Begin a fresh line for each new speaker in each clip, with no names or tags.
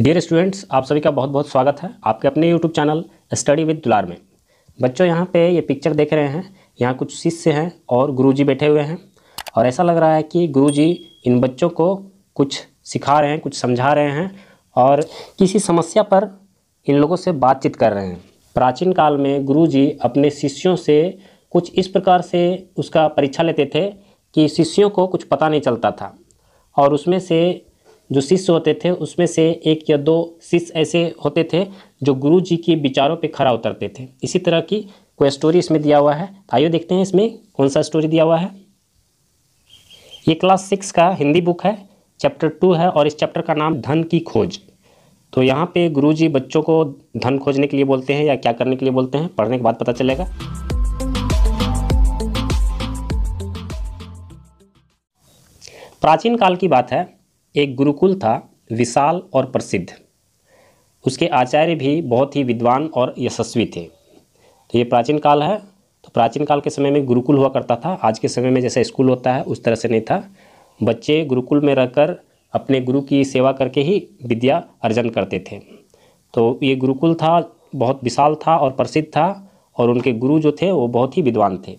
Dear students आप सभी का बहुत बहुत स्वागत है आपके अपने यूट्यूब चैनल स्टडी विद दुलार में बच्चों यहाँ पे ये पिक्चर देख रहे हैं यहाँ कुछ शिष्य हैं और गुरुजी बैठे हुए हैं और ऐसा लग रहा है कि गुरुजी इन बच्चों को कुछ सिखा रहे हैं कुछ समझा रहे हैं और किसी समस्या पर इन लोगों से बातचीत कर रहे हैं प्राचीन काल में गुरु अपने शिष्यों से कुछ इस प्रकार से उसका परीक्षा लेते थे कि शिष्यों को कुछ पता नहीं चलता था और उसमें से जो शिष्य होते थे उसमें से एक या दो शिष्य ऐसे होते थे जो गुरु जी के विचारों पर खरा उतरते थे इसी तरह की कोई स्टोरी इसमें दिया हुआ है आइए देखते हैं इसमें कौन सा स्टोरी दिया हुआ है ये क्लास सिक्स का हिंदी बुक है चैप्टर टू है और इस चैप्टर का नाम धन की खोज तो यहाँ पे गुरुजी बच्चों को धन खोजने के लिए बोलते हैं या क्या करने के लिए बोलते हैं पढ़ने के बाद पता चलेगा प्राचीन काल की बात है एक गुरुकुल था विशाल और प्रसिद्ध उसके आचार्य भी बहुत ही विद्वान और यशस्वी थे तो ये प्राचीन काल है तो प्राचीन काल के समय में गुरुकुल हुआ करता था आज के समय में जैसा स्कूल होता है उस तरह से नहीं था बच्चे गुरुकुल में रहकर अपने गुरु की सेवा करके ही विद्या अर्जन करते थे तो ये गुरुकुल था बहुत विशाल था और प्रसिद्ध था और उनके गुरु जो थे वो बहुत ही विद्वान थे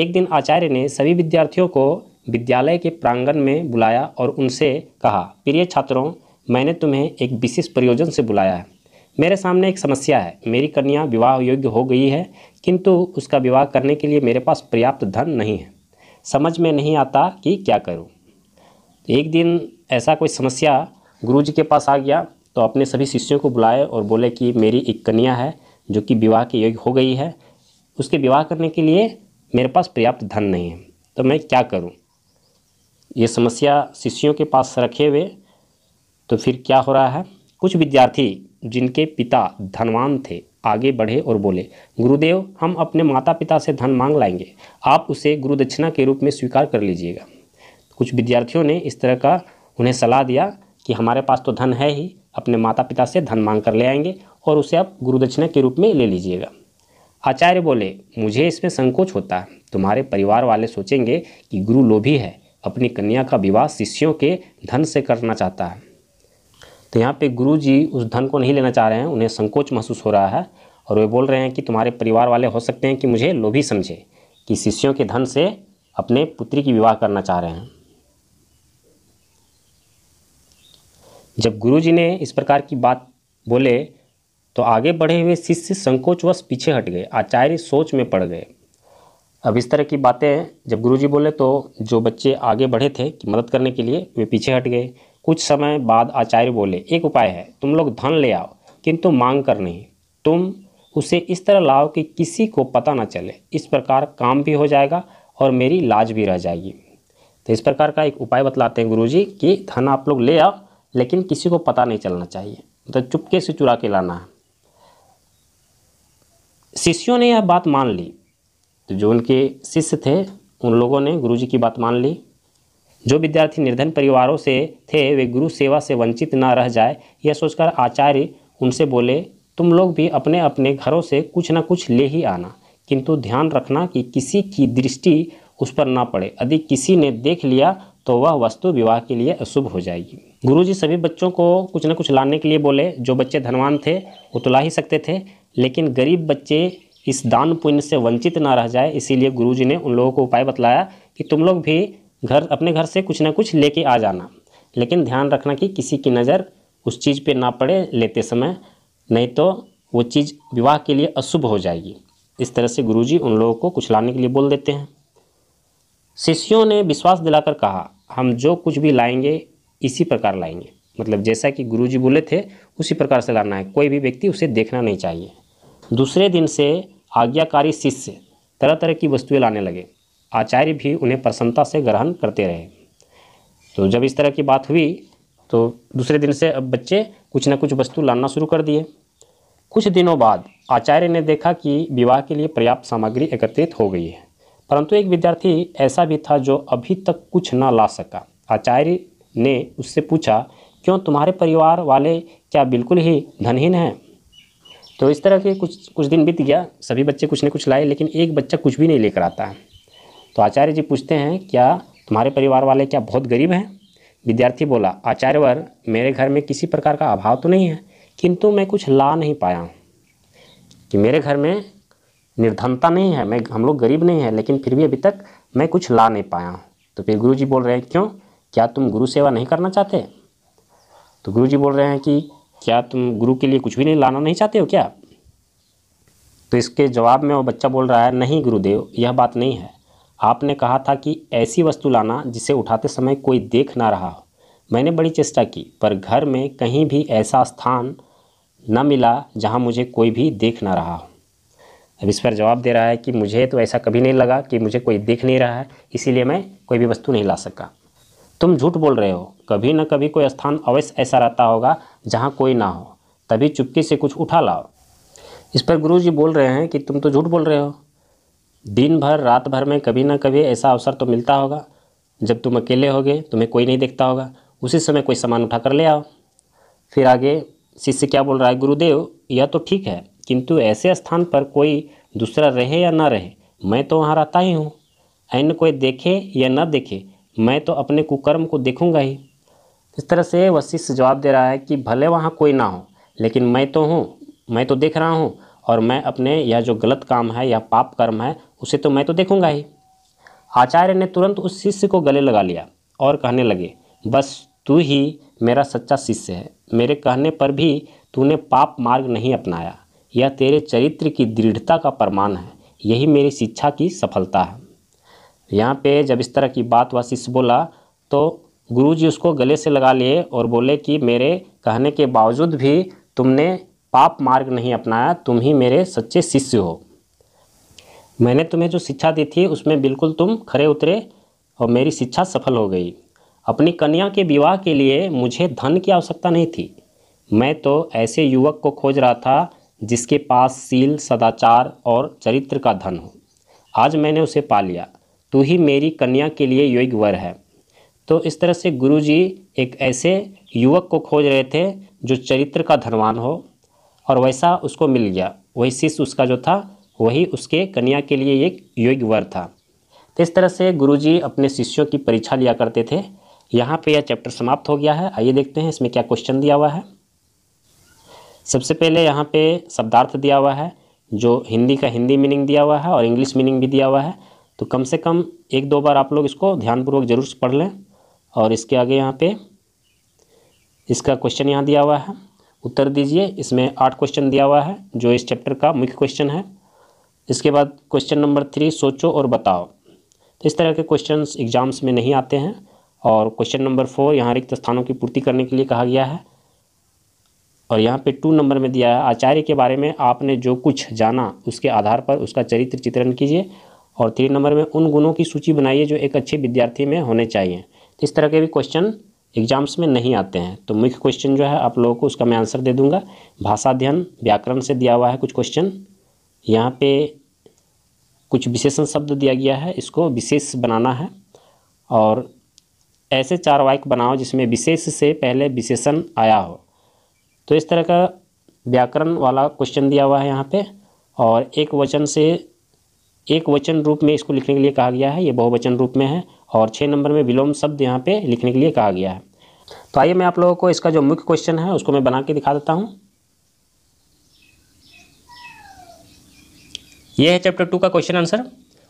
एक दिन आचार्य ने सभी विद्यार्थियों को विद्यालय के प्रांगण में बुलाया और उनसे कहा प्रिय छात्रों मैंने तुम्हें एक विशेष प्रयोजन से बुलाया है मेरे सामने एक समस्या है मेरी कन्या विवाह योग्य हो गई है किंतु उसका विवाह करने के लिए मेरे पास पर्याप्त धन नहीं है समझ में नहीं आता कि क्या करूं। एक दिन ऐसा कोई समस्या गुरु जी के पास आ गया तो अपने सभी शिष्यों को बुलाए और बोले कि मेरी एक कन्या है जो कि विवाह के योग्य हो गई है उसके विवाह करने के लिए मेरे पास पर्याप्त धन नहीं है तो मैं क्या करूँ ये समस्या शिष्यों के पास रखे हुए तो फिर क्या हो रहा है कुछ विद्यार्थी जिनके पिता धनवान थे आगे बढ़े और बोले गुरुदेव हम अपने माता पिता से धन मांग लाएंगे आप उसे गुरुदक्षिणा के रूप में स्वीकार कर लीजिएगा कुछ विद्यार्थियों ने इस तरह का उन्हें सलाह दिया कि हमारे पास तो धन है ही अपने माता पिता से धन मांग कर ले आएंगे और उसे आप गुरुदक्षिणा के रूप में ले लीजिएगा आचार्य बोले मुझे इसमें संकोच होता है तुम्हारे परिवार वाले सोचेंगे कि गुरु लोभी है अपनी कन्या का विवाह शिष्यों के धन से करना चाहता है तो यहाँ पे जी उस धन को नहीं लेना चाह रहे हैं उन्हें संकोच महसूस हो रहा है और वे बोल रहे हैं कि तुम्हारे परिवार वाले हो सकते हैं कि मुझे लोभी समझे कि शिष्यों के धन से अपने पुत्री की विवाह करना चाह रहे हैं जब गुरु जी ने इस प्रकार की बात बोले तो आगे बढ़े हुए शिष्य संकोचवश पीछे हट गए आचार्य सोच में पड़ गए अब इस तरह की बातें जब गुरुजी बोले तो जो बच्चे आगे बढ़े थे कि मदद करने के लिए वे पीछे हट गए कुछ समय बाद आचार्य बोले एक उपाय है तुम लोग धन ले आओ किंतु मांग कर नहीं तुम उसे इस तरह लाओ कि किसी को पता ना चले इस प्रकार काम भी हो जाएगा और मेरी लाज भी रह जाएगी तो इस प्रकार का एक उपाय बतलाते हैं जी कि धन आप लोग ले आओ लेकिन किसी को पता नहीं चलना चाहिए तो चुपके से चुरा के लाना है शिष्यों ने यह बात मान ली तो जो उनके शिष्य थे उन लोगों ने गुरुजी की बात मान ली जो विद्यार्थी निर्धन परिवारों से थे वे गुरु सेवा से वंचित ना रह जाए यह सोचकर आचार्य उनसे बोले तुम लोग भी अपने अपने घरों से कुछ ना कुछ ले ही आना किंतु ध्यान रखना कि किसी की दृष्टि उस पर ना पड़े यदि किसी ने देख लिया तो वह वस्तु विवाह के लिए अशुभ हो जाएगी गुरुजी सभी बच्चों को कुछ ना कुछ लाने के लिए बोले जो बच्चे धनवान थे वो तो ला ही सकते थे लेकिन गरीब बच्चे इस दान पुण्य से वंचित ना रह जाए इसीलिए जी ने उन लोगों को उपाय बतलाया कि तुम लोग भी घर अपने घर से कुछ ना कुछ लेके आ जाना लेकिन ध्यान रखना कि किसी की नज़र उस चीज़ पे ना पड़े लेते समय नहीं तो वो चीज़ विवाह के लिए अशुभ हो जाएगी इस तरह से गुरुजी उन लोगों को कुछ लाने के लिए बोल देते हैं शिष्यों ने विश्वास दिलाकर कहा हम जो कुछ भी लाएंगे इसी प्रकार लाएंगे मतलब जैसा कि गुरुजी बोले थे उसी प्रकार से लाना है कोई भी व्यक्ति उसे देखना नहीं चाहिए दूसरे दिन से आज्ञाकारी शिष्य तरह तरह की वस्तुएं लाने लगे आचार्य भी उन्हें प्रसन्नता से ग्रहण करते रहे तो जब इस तरह की बात हुई तो दूसरे दिन से अब बच्चे कुछ ना कुछ वस्तु लाना शुरू कर दिए कुछ दिनों बाद आचार्य ने देखा कि विवाह के लिए पर्याप्त सामग्री एकत्रित हो गई है परंतु एक विद्यार्थी ऐसा भी था जो अभी तक कुछ ना ला सका आचार्य ने उससे पूछा क्यों तुम्हारे परिवार वाले क्या बिल्कुल ही धनहीन हैं तो इस तरह के कुछ कुछ दिन बीत गया सभी बच्चे कुछ न कुछ लाए लेकिन एक बच्चा कुछ भी नहीं लेकर आता है तो आचार्य जी पूछते हैं क्या तुम्हारे परिवार वाले क्या बहुत गरीब हैं विद्यार्थी बोला आचार्यवर मेरे घर में किसी प्रकार का अभाव तो नहीं है किंतु मैं कुछ ला नहीं पाया हूँ कि मेरे घर में निर्धनता नहीं है मैं हम लोग गरीब नहीं है लेकिन फिर भी अभी तक मैं कुछ ला नहीं पाया हूँ तो फिर गुरु जी बोल रहे हैं क्यों क्या तुम गुरु सेवा नहीं करना चाहते तो गुरु जी बोल रहे हैं कि क्या तुम गुरु के लिए कुछ भी नहीं लाना नहीं चाहते हो क्या तो इसके जवाब में वो बच्चा बोल रहा है नहीं गुरुदेव यह बात नहीं है आपने कहा था कि ऐसी वस्तु लाना जिसे उठाते समय कोई देख ना रहा हो मैंने बड़ी चेष्टा की पर घर में कहीं भी ऐसा स्थान न मिला जहां मुझे कोई भी देख ना रहा हो अब इस पर जवाब दे रहा है कि मुझे तो ऐसा कभी नहीं लगा कि मुझे कोई देख नहीं रहा है इसीलिए मैं कोई भी वस्तु नहीं ला सका तुम झूठ बोल रहे हो कभी न कभी कोई स्थान अवश्य ऐसा रहता होगा जहाँ कोई ना हो तभी चुपके से कुछ उठा लाओ इस पर गुरु जी बोल रहे हैं कि तुम तो झूठ बोल रहे हो दिन भर रात भर में कभी ना कभी ऐसा अवसर तो मिलता होगा जब तुम अकेले होगे तुम्हें कोई नहीं देखता होगा उसी समय कोई सामान उठा कर ले आओ फिर आगे शिष्य क्या बोल रहा है गुरुदेव यह तो ठीक है किंतु ऐसे स्थान पर कोई दूसरा रहे या ना रहे मैं तो वहाँ रहता ही हूँ अन्य कोई देखे या ना देखे मैं तो अपने कुकर्म को देखूँगा ही इस तरह से वशिष्ठ जवाब दे रहा है कि भले वहाँ कोई ना हो लेकिन मैं तो हूँ मैं तो देख रहा हूँ और मैं अपने यह जो गलत काम है या पाप कर्म है उसे तो मैं तो देखूँगा ही आचार्य ने तुरंत उस शिष्य को गले लगा लिया और कहने लगे बस तू ही मेरा सच्चा शिष्य है मेरे कहने पर भी तूने पाप मार्ग नहीं अपनाया यह तेरे चरित्र की दृढ़ता का प्रमाण है यही मेरी शिक्षा की सफलता है यहाँ पे जब इस तरह की बात वह शिष्य बोला तो गुरुजी उसको गले से लगा लिए और बोले कि मेरे कहने के बावजूद भी तुमने पाप मार्ग नहीं अपनाया तुम ही मेरे सच्चे शिष्य हो मैंने तुम्हें जो शिक्षा दी थी उसमें बिल्कुल तुम खरे उतरे और मेरी शिक्षा सफल हो गई अपनी कन्या के विवाह के लिए मुझे धन की आवश्यकता नहीं थी मैं तो ऐसे युवक को खोज रहा था जिसके पास सील सदाचार और चरित्र का धन हो आज मैंने उसे पा लिया तू ही मेरी कन्या के लिए योग्य वर है तो इस तरह से गुरु जी एक ऐसे युवक को खोज रहे थे जो चरित्र का धनवान हो और वैसा उसको मिल गया वही शिष्य उसका जो था वही उसके कन्या के लिए एक योग्य वर था तो इस तरह से गुरु जी अपने शिष्यों की परीक्षा लिया करते थे यहाँ पे यह चैप्टर समाप्त हो गया है आइए देखते हैं इसमें क्या क्वेश्चन दिया हुआ है सबसे पहले यहाँ पे शब्दार्थ दिया हुआ है जो हिंदी का हिंदी मीनिंग दिया हुआ है और इंग्लिश मीनिंग भी दिया हुआ है तो कम से कम एक दो बार आप लोग इसको ध्यानपूर्वक जरूर पढ़ लें और इसके आगे यहाँ पे इसका क्वेश्चन यहाँ दिया हुआ है उत्तर दीजिए इसमें आठ क्वेश्चन दिया हुआ है जो इस चैप्टर का मुख्य क्वेश्चन है इसके बाद क्वेश्चन नंबर थ्री सोचो और बताओ तो इस तरह के क्वेश्चन एग्ज़ाम्स में नहीं आते हैं और क्वेश्चन नंबर फोर यहाँ रिक्त स्थानों की पूर्ति करने के लिए कहा गया है और यहाँ पे टू नंबर में दिया है आचार्य के बारे में आपने जो कुछ जाना उसके आधार पर उसका चरित्र चित्रण कीजिए और थ्री नंबर में उन गुणों की सूची बनाइए जो एक अच्छे विद्यार्थी में होने चाहिए इस तरह के भी क्वेश्चन एग्जाम्स में नहीं आते हैं तो मुख्य क्वेश्चन जो है आप लोगों को उसका मैं आंसर दे दूंगा भाषा अध्ययन व्याकरण से दिया हुआ है कुछ क्वेश्चन यहाँ पे कुछ विशेषण शब्द दिया गया है इसको विशेष बनाना है और ऐसे चार वाक्य बनाओ जिसमें विशेष से पहले विशेषण आया हो तो इस तरह का व्याकरण वाला क्वेश्चन दिया हुआ है यहाँ पे और एक वचन से एक वचन रूप में इसको लिखने के लिए कहा गया है ये बहुवचन रूप में है और छः नंबर में विलोम शब्द यहाँ पे लिखने के लिए कहा गया है तो आइए मैं आप लोगों को इसका जो मुख्य क्वेश्चन है उसको मैं बना के दिखा देता हूँ यह है चैप्टर टू का क्वेश्चन आंसर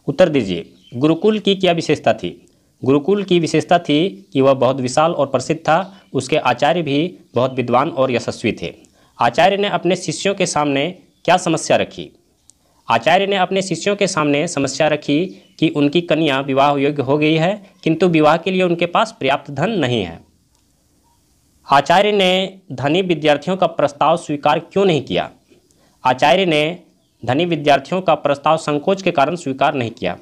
उत्तर दीजिए गुरुकुल की क्या विशेषता थी गुरुकुल की विशेषता थी कि वह बहुत विशाल और प्रसिद्ध था उसके आचार्य भी बहुत विद्वान और यशस्वी थे आचार्य ने अपने शिष्यों के सामने क्या समस्या रखी आचार्य ने अपने शिष्यों के सामने समस्या रखी कि उनकी कन्या विवाह योग्य हो गई है किंतु विवाह के लिए उनके पास पर्याप्त धन नहीं है आचार्य ने धनी विद्यार्थियों का प्रस्ताव स्वीकार क्यों नहीं किया आचार्य ने धनी विद्यार्थियों का प्रस्ताव संकोच के कारण स्वीकार नहीं किया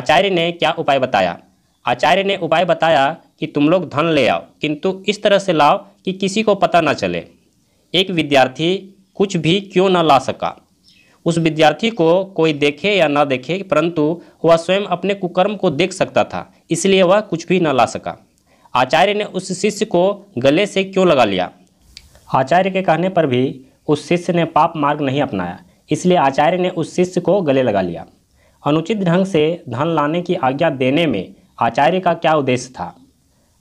आचार्य ने क्या उपाय बताया आचार्य ने उपाय बताया कि तुम लोग धन ले आओ किंतु इस तरह से लाओ कि किसी को पता न चले एक विद्यार्थी कुछ भी क्यों न ला सका उस विद्यार्थी को कोई देखे या ना देखे परंतु वह स्वयं अपने कुकर्म को देख सकता था इसलिए वह कुछ भी न ला सका आचार्य ने उस शिष्य को गले से क्यों लगा लिया आचार्य के कहने पर भी उस शिष्य ने पाप मार्ग नहीं अपनाया इसलिए आचार्य ने उस शिष्य को गले लगा लिया अनुचित ढंग से धन लाने की आज्ञा देने में आचार्य का क्या उद्देश्य था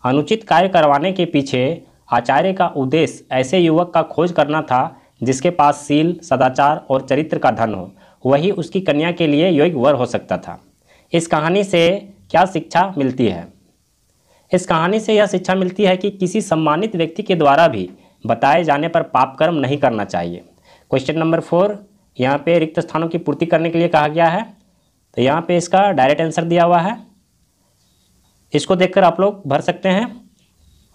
अनुचित कार्य करवाने के पीछे आचार्य का उद्देश्य ऐसे युवक का खोज करना था जिसके पास सील सदाचार और चरित्र का धन हो वही उसकी कन्या के लिए योग्य वर हो सकता था इस कहानी से क्या शिक्षा मिलती है इस कहानी से यह शिक्षा मिलती है कि किसी सम्मानित व्यक्ति के द्वारा भी बताए जाने पर पाप कर्म नहीं करना चाहिए क्वेश्चन नंबर फोर यहाँ पे रिक्त स्थानों की पूर्ति करने के लिए कहा गया है तो यहाँ पे इसका डायरेक्ट आंसर दिया हुआ है इसको देखकर आप लोग भर सकते हैं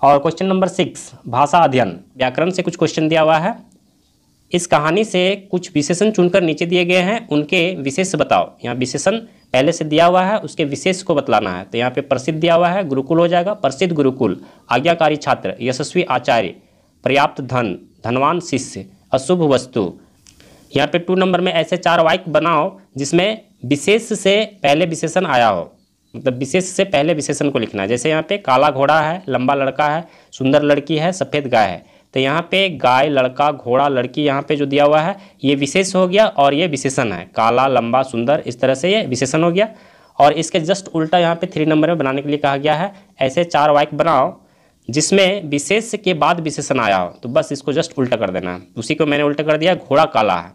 और क्वेश्चन नंबर सिक्स भाषा अध्ययन व्याकरण से कुछ क्वेश्चन दिया हुआ है इस कहानी से कुछ विशेषण चुनकर नीचे दिए गए हैं उनके विशेष बताओ यहाँ विशेषण पहले से दिया हुआ है उसके विशेष को बतलाना है तो यहाँ पे प्रसिद्ध दिया हुआ है गुरुकुल हो जाएगा प्रसिद्ध गुरुकुल आज्ञाकारी छात्र यशस्वी आचार्य पर्याप्त धन धनवान शिष्य अशुभ वस्तु यहाँ पे टू नंबर में ऐसे चार वाक्य बनाओ जिसमें विशेष से पहले विशेषण आया हो मतलब विशेष से पहले विशेषण को लिखना है जैसे यहाँ पे काला घोड़ा है लंबा लड़का है सुंदर लड़की है सफ़ेद गाय है तो यहाँ पे गाय लड़का घोड़ा लड़की यहाँ पे जो दिया हुआ है ये विशेष हो गया और ये विशेषण है काला लंबा सुंदर इस तरह से ये विशेषण हो गया और इसके जस्ट उल्टा यहाँ पे थ्री नंबर में बनाने के लिए कहा गया है ऐसे चार वाइक बनाओ जिसमें विशेष के बाद विशेषण आया हो तो बस इसको जस्ट उल्टा कर देना है उसी को मैंने उल्टा कर दिया घोड़ा काला है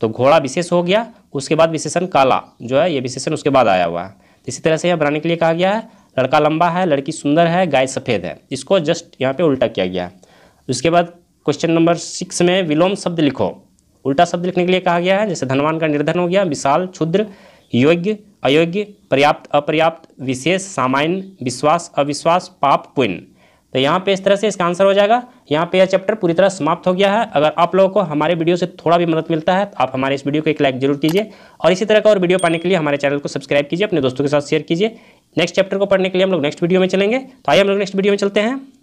तो घोड़ा विशेष हो गया उसके बाद विशेषण काला जो है ये विशेषण उसके बाद आया हुआ है तो इसी तरह से यह बनाने के लिए कहा गया है लड़का लंबा है लड़की सुंदर है गाय सफ़ेद है इसको जस्ट यहाँ पे उल्टा किया गया है उसके बाद क्वेश्चन नंबर सिक्स में विलोम शब्द लिखो उल्टा शब्द लिखने के लिए कहा गया है जैसे धनवान का निर्धन हो गया विशाल क्षुद्र योग्य अयोग्य पर्याप्त अपर्याप्त विशेष सामान्य विश्वास अविश्वास पाप पुण्य तो यहाँ पे इस तरह से इसका आंसर हो जाएगा यहाँ पे यह चैप्टर पूरी तरह समाप्त हो गया है अगर आप लोगों को हमारे वीडियो से थोड़ा भी मदद मिलता है तो आप हमारे इस वीडियो को एक लाइक जरूर कीजिए और इसी तरह का और वीडियो पाने के लिए हमारे चैनल को सब्सक्राइब कीजिए अपने दोस्तों के साथ शेयर कीजिए नेक्स्ट चैप्टर को पढ़ने के लिए हम लोग नेक्स्ट वीडियो में चलेंगे तो आइए हम लोग नेक्स्ट वीडियो में चलते हैं